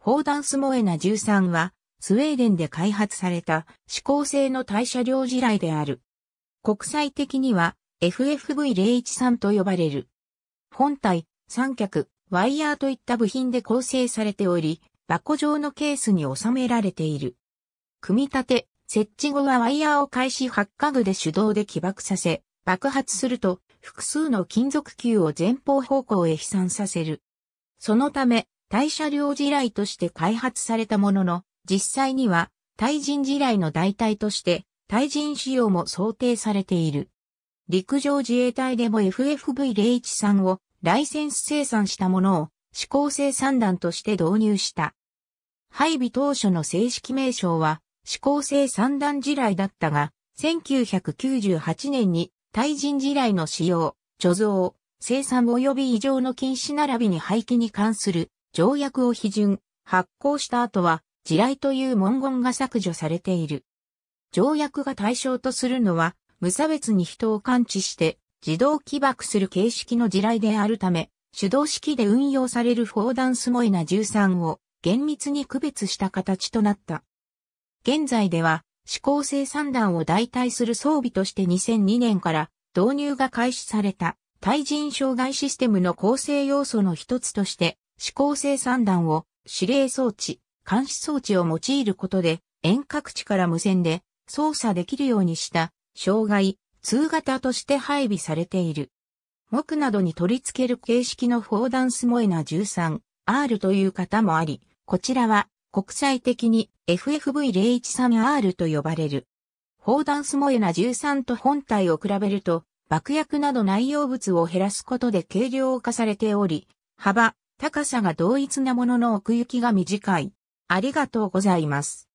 フォーダンスモエナ13は、スウェーデンで開発された、指向性の対車両地雷である。国際的には、FFV013 と呼ばれる。本体、三脚、ワイヤーといった部品で構成されており、箱状のケースに収められている。組み立て、設置後はワイヤーを開始発火具で手動で起爆させ、爆発すると複数の金属球を前方方向へ飛散させる。そのため、大車両地雷として開発されたものの、実際には、対人地雷の代替として、対人使用も想定されている。陸上自衛隊でも FFV013 をライセンス生産したものを指向性産弾として導入した。配備当初の正式名称は指向性産弾地雷だったが、1998年に対人地雷の使用、貯蔵、生産及び異常の禁止並びに廃棄に関する条約を批准、発行した後は、地雷という文言が削除されている。条約が対象とするのは、無差別に人を感知して、自動起爆する形式の地雷であるため、手動式で運用されるフォーダンスモイナ13を厳密に区別した形となった。現在では、指向性散弾を代替する装備として2002年から導入が開始された対人障害システムの構成要素の一つとして指向性散弾を指令装置、監視装置を用いることで遠隔地から無線で操作できるようにした障害、通型として配備されている。木などに取り付ける形式の砲弾スモエナ 13R という型もあり、こちらは国際的に FFV013R と呼ばれる。砲弾スモエナ13と本体を比べると、爆薬など内容物を減らすことで軽量化されており、幅、高さが同一なものの奥行きが短い。ありがとうございます。